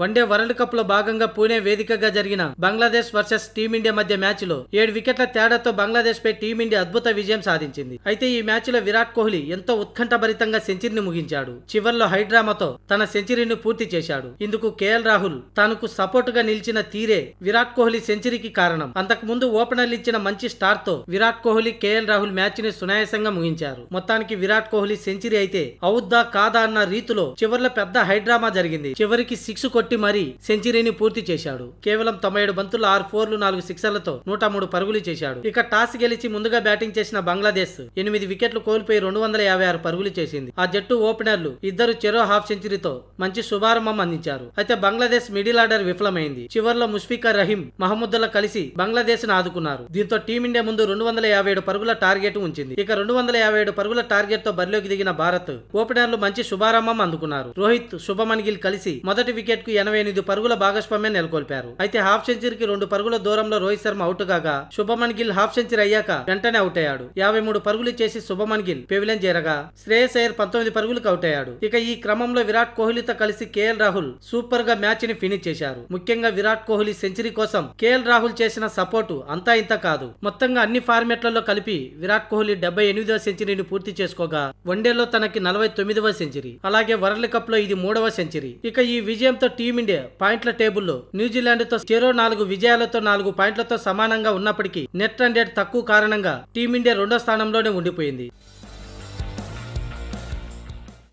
one day world cup లో భాగంగా పూణే వేదికగా జరిగిన బంగ్లాదేశ్ వర్సెస్ టీమిండియా మధ్య మ్యాచ్ లో ఏడు వికెట్ల తేడాతో బంగ్లాదేశ్ పై టీమిండియా అద్భుత విజయం సాధించింది అయితే ఈ మ్యాచ్ లో విరాట్ కోహ్లీ ఎంతో ఉత్కంఠభరితంగా సెంచరీని ముగించాడు చివర్లో హైడ్రామాతో తన సెంచరీని పూర్తి చేశాడు ఇందుకు కేఎల్ రాహుల్ తనకు సపోర్ట్ గా నిలిచిన తీరే విరాట్ కోహ్లీ సెంచరీకి కారణం అంతకు ముందు ఓపెనర్లు ఇచ్చిన మంచి స్టార్ తో విరాట్ కోహ్లీ కేఎల్ రాహుల్ మ్యాచ్ ని సునాయాసంగా ముగించారు మొత్తానికి విరాట్ కోహ్లీ సెంచరీ అయితే అవుద్దా కాదా అన్న రీతిలో చివర్లో పెద్ద హైడ్రామా జరిగింది చివరికి సిక్స్ కొట్టి కొట్టి మరీ సెంచరీని పూర్తి చేశాడు కేవలం తొంభై ఏడు బంతులు ఆరు ఫోర్లు నాలుగు సిక్సర్లతో నూట మూడు పరుగులు చేశాడు ఇక టాస్ గెలిచి ముందుగా బ్యాటింగ్ చేసిన బంగ్లాదేశ్ ఎనిమిది వికెట్లు కోల్పోయి రెండు వందల యాభై ఆరు పరుగులు చేసింది ఆ జట్టు ఓపెనర్లు ఇద్దరు చెరో హాఫ్ సెంచరీతో మంచి శుభారంభం అందించారు అయితే బంగ్లాదేశ్ మిడిల్ ఆర్డర్ విఫలమైంది చివరిలో ముష్ఫికర్ రహీం మహమ్మద్దుల్లా కలిసి బంగ్లాదేశ్ ను ఆదుకున్నారు దీంతో టీమిండియా ముందు రెండు వందల యాభై ఏడు పరుగుల టార్గెట్ ఉంచింది ఇక రెండు వందల యాభై ఏడు పరుగుల టార్గెట్ తో బరిలోకి దిగిన భారత్ ఓపెనర్లు మంచి శుభారంభం అందుకున్నారు రోహిత్ శుభమన్ గిల్ కలిసి మొదటి వికెట్ కు ఎనభై ఎనిమిది పరుగుల భాగస్వామ్యం నెలకొల్పారు అయితే హాఫ్ సెంచరీకి రెండు పరుగుల దూరంలో రోహిత్ శర్మ అవుట్ కాగా శుభమన్ గిల్ హాఫ్ సెంచరీ అయ్యాక వెంటనే అవుట్ అయ్యాడు యాభై మూడు పరుగులు చేసి శుభమన్ గిల్ పెవిలెన్ చేరగా శ్రేయస్ అయ్యర్ పంతొమ్మిది పరుగులకు అవుట్ అయ్యాడు ఇక ఈ క్రమంలో విరాట్ కోహ్లీతో కలిసి కేఎల్ రాహుల్ సూపర్ గా మ్యాచ్ ని ఫినిష్ చేశారు ముఖ్యంగా విరాట్ కోహ్లీ సెంచరీ కోసం కేఎల్ రాహుల్ చేసిన సపోర్టు అంతా ఇంత కాదు మొత్తంగా అన్ని ఫార్మెట్లలో కలిపి విరాట్ కోహ్లీ డెబ్బై ఎనిమిదవ సెంచరీని పూర్తి చేసుకోగా వన్డేలో తనకి నలభై తొమ్మిదవ సెంచరీ అలాగే వరల్డ్ కప్ లో ఇది మూడవ సెంచరీ ఇక ఈ విజయంతో టీమిండియా పాయింట్ల టేబుల్లో న్యూజిలాండ్తో చెరో నాలుగు విజయాలతో నాలుగు పాయింట్లతో సమానంగా ఉన్నప్పటికీ నెట్ రేట్ తక్కువ కారణంగా టీమిండియా రెండో స్థానంలోనే ఉండిపోయింది